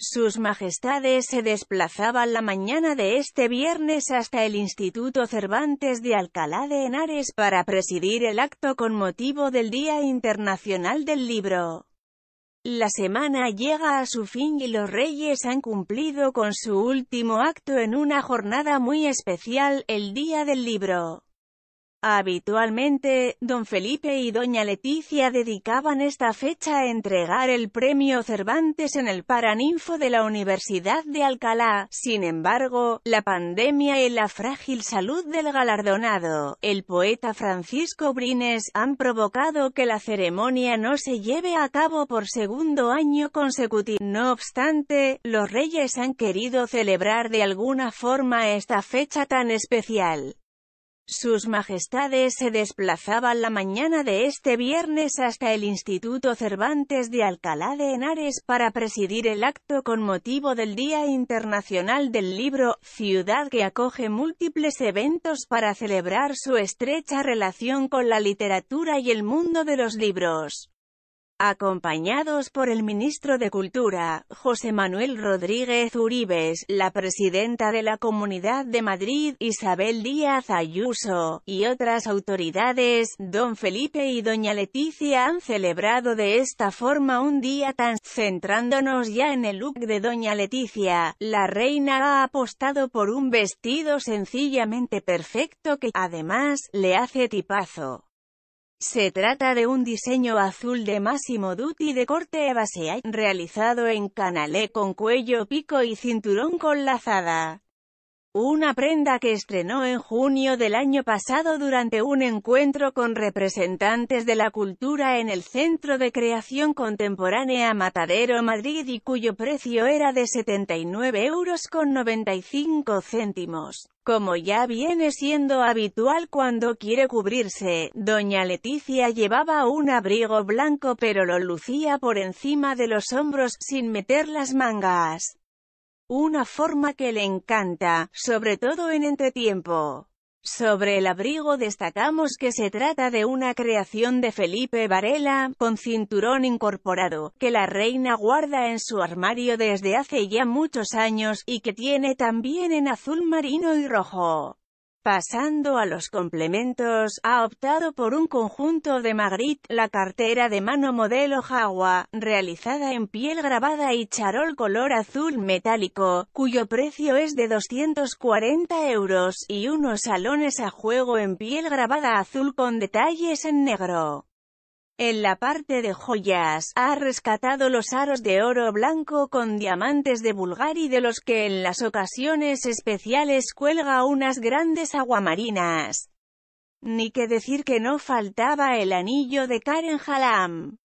Sus majestades se desplazaban la mañana de este viernes hasta el Instituto Cervantes de Alcalá de Henares para presidir el acto con motivo del Día Internacional del Libro. La semana llega a su fin y los reyes han cumplido con su último acto en una jornada muy especial, el Día del Libro. Habitualmente, don Felipe y doña Leticia dedicaban esta fecha a entregar el premio Cervantes en el Paraninfo de la Universidad de Alcalá. Sin embargo, la pandemia y la frágil salud del galardonado, el poeta Francisco Brines, han provocado que la ceremonia no se lleve a cabo por segundo año consecutivo. No obstante, los reyes han querido celebrar de alguna forma esta fecha tan especial. Sus majestades se desplazaban la mañana de este viernes hasta el Instituto Cervantes de Alcalá de Henares para presidir el acto con motivo del Día Internacional del Libro, ciudad que acoge múltiples eventos para celebrar su estrecha relación con la literatura y el mundo de los libros. Acompañados por el ministro de Cultura, José Manuel Rodríguez Uribes, la presidenta de la Comunidad de Madrid, Isabel Díaz Ayuso, y otras autoridades, don Felipe y doña Leticia han celebrado de esta forma un día tan, centrándonos ya en el look de doña Leticia, la reina ha apostado por un vestido sencillamente perfecto que, además, le hace tipazo. Se trata de un diseño azul de Massimo Dutti de corte evasea, realizado en canalé con cuello, pico y cinturón con lazada. Una prenda que estrenó en junio del año pasado durante un encuentro con representantes de la cultura en el Centro de Creación Contemporánea Matadero Madrid y cuyo precio era de 79 euros con 95 céntimos. Como ya viene siendo habitual cuando quiere cubrirse, doña Leticia llevaba un abrigo blanco pero lo lucía por encima de los hombros sin meter las mangas. Una forma que le encanta, sobre todo en entretiempo. Sobre el abrigo destacamos que se trata de una creación de Felipe Varela, con cinturón incorporado, que la reina guarda en su armario desde hace ya muchos años, y que tiene también en azul marino y rojo. Pasando a los complementos, ha optado por un conjunto de Magritte, la cartera de mano modelo Jagua, realizada en piel grabada y charol color azul metálico, cuyo precio es de 240 euros, y unos salones a juego en piel grabada azul con detalles en negro. En la parte de joyas, ha rescatado los aros de oro blanco con diamantes de Bulgari de los que en las ocasiones especiales cuelga unas grandes aguamarinas. Ni que decir que no faltaba el anillo de Karen Halam.